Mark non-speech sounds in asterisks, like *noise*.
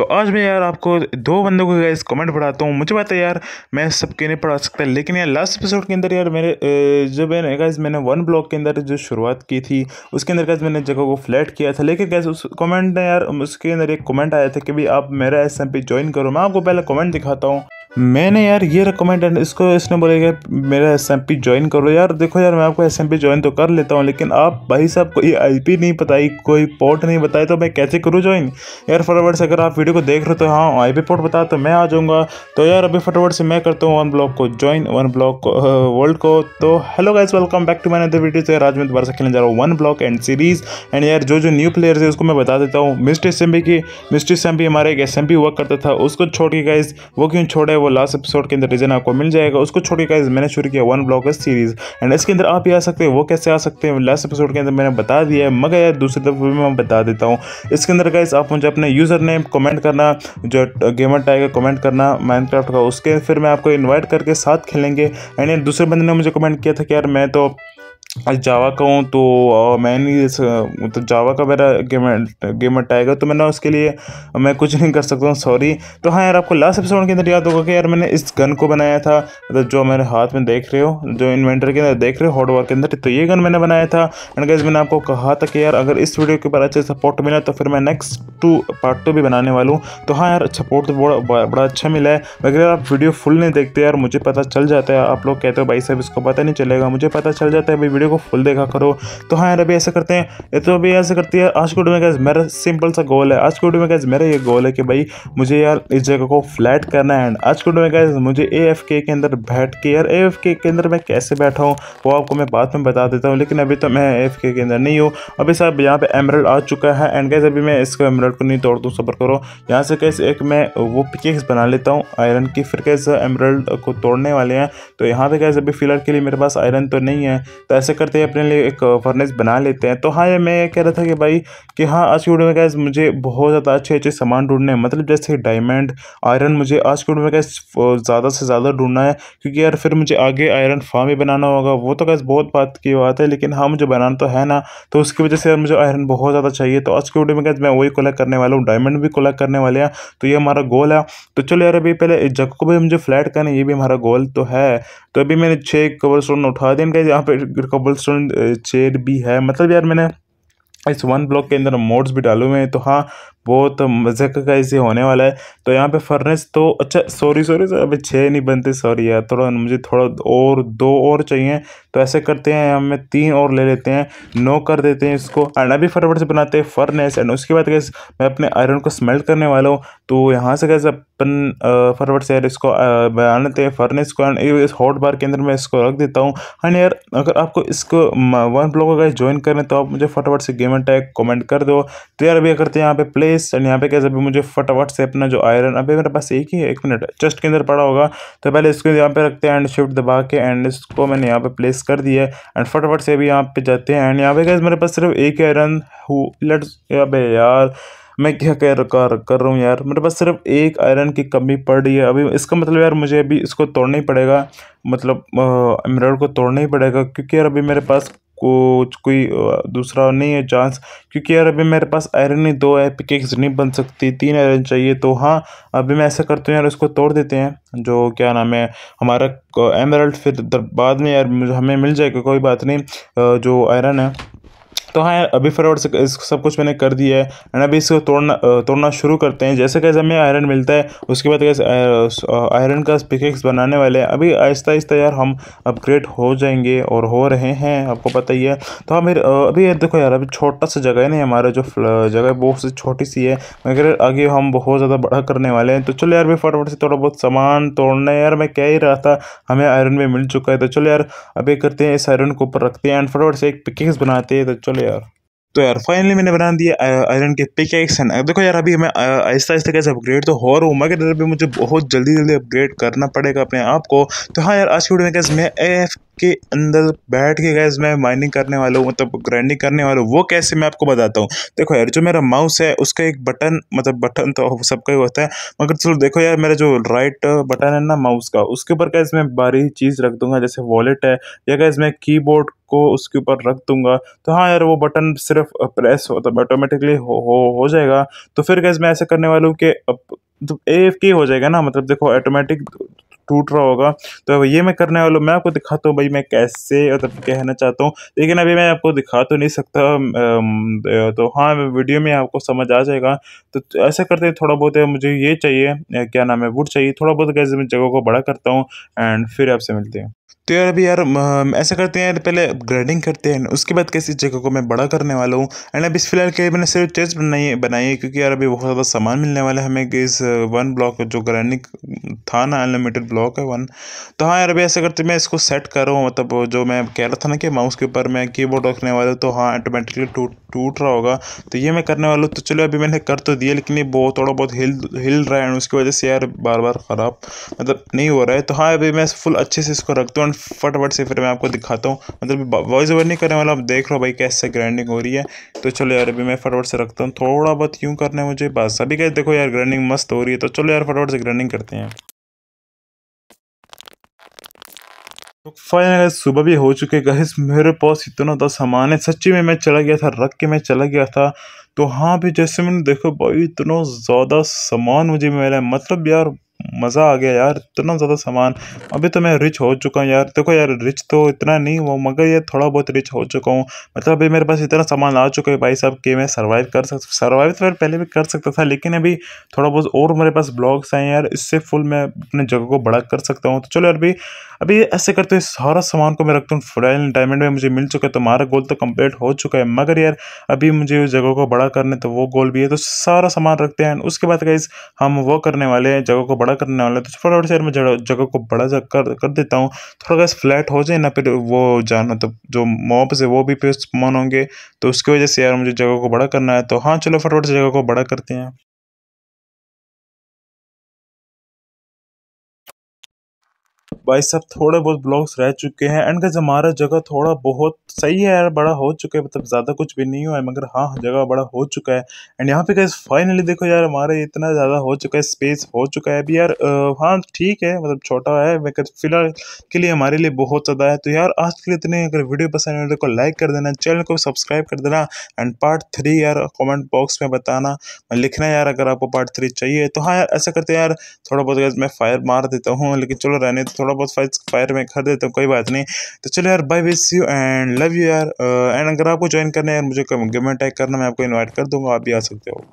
तो आज मैं यार आपको दो बंदों को गैस कमेंट पढ़ाता हूँ मुझे पता है यार मैं सबके नहीं पढ़ा सकता लेकिन यार लास्ट एपिसोड के अंदर यार मेरे जो मैंने गैस मैंने वन ब्लॉक के अंदर जो शुरुआत की थी उसके अंदर गैस मैंने जगह को फ्लैट किया था लेकिन गैस उस कमेंट ने यार उसके अंदर एक कमेंट आया था कि भाई आप मेरा एस एम पी ज्वाइन करो मैं आपको पहले कमेंट दिखाता हूँ मैंने यार ये रिकमेंड इसको इसने कि मेरा एस एम पी ज्वाइन करो यार देखो यार मैं आपको एस एम पी ज्वाइन तो कर लेता हूँ लेकिन आप भाई साहब कोई आई पी नहीं बताई कोई पोर्ट नहीं बताई तो मैं कैसे करूँ ज्वाइन यार फटाफट से अगर आप वीडियो को देख रहे हो तो हाँ आई पी पोर्ट बता तो मैं आ जाऊँगा तो यार अभी फटाफट से मैं करता हूँ वन ब्लॉक को ज्वाइन वन ब्लॉक वर्ल्ड को तो hello guys welcome back to my other video तो यार आज मैं दोबारा से खेलने जा रहा हूँ one block and series and यार जो जो न्यू प्लेयर्स है उसको मैं बता देता हूँ मिस्टर एस एम पी की मिस्टर एस एम पी हमारा एक एस एम पी वर्क करता था उसको छोड़ के गाइज वो क्यों छोड़े वो लास्ट एपिसोड के अंदर रीजन आपको मिल जाएगा उसको छोड़ के मैंने शुरू किया वन ब्लॉगर सीरीज़ एंड इसके अंदर आप ही आ सकते हैं वो कैसे आ सकते हैं लास्ट एपिसोड के अंदर मैंने बता दिया है मगर यार दूसरी तरफ भी मैं बता देता हूँ इसके अंदर गाइज आप मुझे अपने यूज़र नेम कमेंट करना जो गेमर टाइगर कमेंट करना माइनक्राफ्ट का उसके फिर मैं आपको इन्वाइट करके साथ खेलेंगे एंड दूसरे बंदे ने मुझे कमेंट किया था कि यार मैं तो जावा का हूँ तो मैं नहीं मतलब जावा का मेरा गेम गेम अटाएगा तो मैं ना उसके लिए मैं कुछ नहीं कर सकता हूँ सॉरी तो हाँ यार आपको लास्ट एपिसोड के अंदर याद होगा कि यार मैंने इस गन को बनाया था मतलब जो मेरे हाथ में देख रहे हो जो इन्वेंटर के अंदर देख रहे हो हॉडवर के अंदर तो ये गन मैंने बनाया था एंड गैस मैंने आपको कहा था कि यार अगर इस वीडियो के ऊपर अच्छा सपोर्ट मिला तो फिर मैं नेक्स्ट टू पार्ट टू भी बनाने वाला हूँ तो हाँ यार सपोर्ट तो बड़ा बड़ा अच्छा मिला है मगर आप वीडियो फुल नहीं देखते यार मुझे पता चल जाता है आप लोग कहते हो भाई साहब इसको पता नहीं चलेगा मुझे पता चल जाता है भाई वीडियो को फुल देखा करो तो हाँ यार अभी ऐसा करते हैं ये तो अभी ऐसा करती है आज के वीडियो में गैस मेरा सिंपल सा गोल है आज के वीडियो में गैस मेरा ये गोल है कि भाई मुझे यार इस जगह को फ्लैट करना है एंड आज के वीडियो में गैस मुझे ए एफ के के अंदर बैठ के यार ए एफ के के अंदर मैं कैसे बैठा हूँ वो आपको मैं बाद में बता देता हूँ लेकिन अभी तो मैं ए एफ के के अंदर नहीं हूँ अभी साहब यहाँ पर एमरल्ड आ चुका है एंड गैस अभी मैं इसको एमरल्ड को नहीं तोड़ दूँ सफर करो यहाँ से कैसे एक मैं वो पिकेक्स बना लेता हूँ आयरन की फिर कैसे एमरल्ड को तोड़ने वाले हैं तो यहाँ पर कैसे अभी फिलर के लिए मेरे पास आयरन तो नहीं है तो ऐसे ऐसे करते हैं अपने लिए एक फर्नेस बना लेते हैं तो हाँ ये मैं कह रहा था कि भाई कि हाँ आज की में गैस मुझे बहुत ज़्यादा अच्छे अच्छे सामान ढूंढने हैं मतलब जैसे डायमंड आयरन मुझे आज की में गैस ज़्यादा से ज़्यादा ढूंढना है क्योंकि यार फिर मुझे आगे आयरन फार्म ही बनाना होगा वो तो गैस बहुत बात की बात है लेकिन हाँ मुझे बनाना तो है ना तो उसकी वजह से यार मुझे आयरन बहुत ज़्यादा चाहिए तो आज की में गैस मैं वही कलेक्ट करने वाला हूँ डायमंड भी कलेक्ट करने वाले हैं तो ये हमारा गोल है तो चलो यार अभी पहले जगह को भी मुझे फ्लैट करना ये भी हमारा गोल तो है तो अभी मैंने छः कवर स्टोन उठा दिए इनका यहाँ पर कबल स्टोन चेयर भी है मतलब यार मैंने इस वन ब्लॉक के अंदर मोड्स भी डाले हुए हैं तो हाँ बहुत मज़े का इसे होने वाला है तो यहाँ पे फर्नेस तो अच्छा सॉरी सॉरी सर अभी छः नहीं बनते सॉरी यार थोड़ा मुझे थोड़ा और दो और चाहिए तो ऐसे करते हैं हमें तीन और ले लेते हैं नो कर देते हैं इसको एंड अभी फटाफट से बनाते हैं फर्नेस एंड उसके बाद कैसे मैं अपने आयरन को स्मेल्ट करने वाला हूँ तो यहाँ से कैसे अपन फटाफट से यार इसको बना लेते हैं फर्नेस को एंड इस हॉट बार के अंदर मैं इसको रख देता हूँ एंड यार अगर आपको इसको वन ब्लॉक अगर ज्वाइन करें तो आप मुझे फटाफट से गेम अटैक कमेंट कर दो तो यार अभी करते तो हैं यहाँ पे प्ले स्पेस एंड यहाँ पे कैसे अभी मुझे फटाफट से अपना जो आयरन अभी मेरे पास एक ही है एक मिनट चेस्ट के अंदर पड़ा होगा तो पहले इसको यहाँ पे रखते हैं एंड शिफ्ट दबा के एंड इसको मैंने यहाँ पे प्लेस कर दिया है एंड फटाफट से अभी यहाँ पे जाते हैं एंड यहाँ पे कैसे मेरे पास सिर्फ एक आयरन हु लेट्स अबे यार मैं क्या कह रखा कर रहा हूँ यार मेरे पास सिर्फ एक आयरन की कमी पड़ रही है अभी इसका मतलब यार मुझे अभी इसको तोड़ना ही पड़ेगा मतलब इमरान को तोड़ना ही पड़ेगा क्योंकि यार अभी मेरे पास कुछ कोई दूसरा नहीं है चांस क्योंकि यार अभी मेरे पास आयरन ही दो है पिकेक्स नहीं बन सकती तीन आयरन चाहिए तो हाँ अभी मैं ऐसा करता हूँ यार उसको तोड़ देते हैं जो क्या नाम है हमारा एमरल्ड फिर बाद में यार हमें मिल जाएगा कोई बात नहीं जो आयरन है तो हाँ यार अभी फटाफट से सब कुछ मैंने कर दिया है एंड अभी इसको तोड़ना तोड़ना शुरू करते हैं जैसे कैसे हमें आयरन मिलता है उसके बाद कैसे आयरन का पिकेक्स बनाने वाले हैं अभी आहिस्ता आहिस्ता यार हम अपग्रेड हो जाएंगे और हो रहे हैं आपको पता ही है तो हम हाँ, अभी यार देखो यार अभी छोटा सा जगह है नहीं हमारा जो जगह बहुत सी छोटी सी है मगर आगे हम बहुत ज़्यादा बड़ा करने वाले हैं तो चलो यार भी फटाफट से थोड़ा बहुत सामान तोड़ना है यार मैं कह ही रहा था हमें आयरन भी मिल चुका है तो चलो यार अभी करते हैं इस आयरन को ऊपर रखते हैं एंड फटाफट से एक पिकेक्स बनाते हैं तो चलो चलो यार तो यार फाइनली मैंने बना दिया आयरन के पिक एक्स एंड देखो यार अभी हमें आहिस्ता आहिस्ता कैसे अपग्रेड तो हो रहा हूँ मगर अभी मुझे बहुत जल्दी जल्दी अपग्रेड करना पड़ेगा अपने आप को तो हाँ यार आज की वीडियो में कैसे मैं एफ के अंदर बैठ के गैस मैं माइनिंग करने वाला हूँ मतलब ग्राइंडिंग करने वाला हूँ वो कैसे मैं आपको बताता हूँ देखो यार जो मेरा माउस है उसका एक बटन मतलब बटन तो *laughs* सबका ही होता है मगर चलो देखो यार मेरा जो राइट बटन है ना माउस का उसके ऊपर गैस मैं बारी चीज़ रख दूंगा जैसे वॉलेट है या गैस मैं की को उसके ऊपर रख दूंगा तो हाँ यार वो बटन सिर्फ प्रेस होता तो ऑटोमेटिकली हो, हो हो जाएगा तो फिर गैस मैं ऐसा करने वाला हूँ कि ए एफ की हो जाएगा ना मतलब देखो ऑटोमेटिक टूट रहा होगा तो ये मैं करने वाला मैं आपको दिखाता हूँ भाई मैं कैसे मतलब कहना चाहता हूँ लेकिन अभी मैं आपको दिखा तो नहीं सकता तो हाँ वीडियो में आपको समझ आ जाएगा तो ऐसा करते हैं थोड़ा बहुत मुझे ये चाहिए क्या नाम है वुड चाहिए थोड़ा बहुत कैसे मैं जगह को बड़ा करता हूँ एंड फिर आपसे मिलते हैं तो यार अभी यार ऐसा करते हैं यार पहले ग्रेडिंग करते हैं उसके बाद कैसी जगह को मैं बड़ा करने वाला हूँ एंड अब इस फिलहाल के लिए मैंने सिर्फ चेस्ट बनाई है बनाई है क्योंकि यार अभी बहुत ज़्यादा सामान मिलने वाला है हमें इस वन ब्लॉक जो ग्रैंडिंग था ना अनलिमिटेड ब्लॉक है वन तो हाँ यार अभी ऐसा करते मैं इसको सेट कर रहा हूँ मतलब जो मैं कह रहा था ना कि माउस के ऊपर मैं बोर्ड रखने वाला तो हाँ ऑटोमेटिकली टूट टूट रहा होगा तो ये मैं करने वाला हूँ तो चलो अभी मैंने कर तो दिया लेकिन ये बहुत थोड़ा बहुत हिल हिल रहा है एंड उसकी वजह से यार बार बार ख़राब मतलब नहीं हो रहा है तो हाँ अभी मैं फुल अच्छे से इसको रखता तो तुरंत फटाफट से फिर मैं आपको दिखाता हूँ मतलब वॉइस ओवर नहीं करने वाला आप देख लो भाई कैसे ग्राइंडिंग हो रही है तो चलो यार अभी मैं फटाफट से रखता हूँ थोड़ा बहुत यूँ करना है मुझे बस अभी कैसे देखो यार ग्राइंडिंग मस्त हो रही है तो चलो यार फटाफट से ग्राइंडिंग करते हैं तो फाइनल सुबह भी हो चुके गैस मेरे पास इतना था सामान है सच्ची में मैं चला गया था रख के मैं चला गया था तो हाँ भी जैसे मैंने देखो भाई इतना ज़्यादा सामान मुझे मिला है मतलब यार मज़ा आ गया यार इतना ज़्यादा सामान अभी तो मैं रिच हो चुका हूँ यार देखो यार रिच तो इतना नहीं हुआ मगर ये थोड़ा बहुत रिच हो चुका हूँ मतलब अभी मेरे पास इतना सामान आ चुका है भाई साहब कि मैं सर्वाइव कर सक सर्वाइव तो पहले भी कर सकता था लेकिन अभी थोड़ा बहुत और मेरे पास ब्लॉग्स हैं यार इससे फुल मैं अपने जगह को बड़ा कर सकता हूँ तो चलो यार अभी अभी ऐसे करते हुए सारा सामान को मैं रखता हूँ फ्राइल डायमंड में मुझे मिल चुका है तो हमारा गोल तो कम्प्लीट हो चुका है मगर यार अभी मुझे उस जगह को बड़ा करने तो वो गोल भी है तो सारा सामान रखते हैं उसके बाद गाइज हम वो करने वाले हैं जगह को बड़ा करने करने वाला तो फटाफट से यार मैं जगह को बड़ा कर कर देता हूँ थोड़ा गैस फ्लैट हो जाए ना फिर वो जाना तो जो मॉप से वो भी पे स्पॉन होंगे तो उसकी वजह से यार मुझे जगह को बड़ा करना है तो हाँ चलो फटाफट से जगह को बड़ा करते हैं भाई साहब थोड़े बहुत ब्लॉग्स रह चुके हैं एंड गज हमारा जगह थोड़ा बहुत सही है यार बड़ा हो चुका है मतलब ज़्यादा कुछ भी नहीं हुआ है मगर हाँ जगह बड़ा हो चुका है एंड यहाँ पे गैस फाइनली देखो यार हमारा इतना ज़्यादा हो चुका है स्पेस हो चुका है अभी यार हाँ ठीक है मतलब छोटा है मगर फिलहाल के लिए हमारे लिए बहुत ज़्यादा है तो यार आज के लिए इतने अगर वीडियो पसंद आए तो लाइक कर देना चैनल को सब्सक्राइब कर देना एंड पार्ट थ्री यार कॉमेंट बॉक्स में बताना लिखना यार अगर आपको पार्ट थ्री चाहिए तो हाँ यार ऐसा करते यार थोड़ा बहुत मैं फायर मार देता हूँ लेकिन चलो रहने थोड़ा बहुत फायर में कर देते हूँ कोई बात नहीं तो चलो यार bye with you and love you यार एंड अगर आपको ज्वाइन करना है यार मुझे कमेंट टैग करना मैं आपको इन्वाइट कर दूँगा आप भी आ सकते हो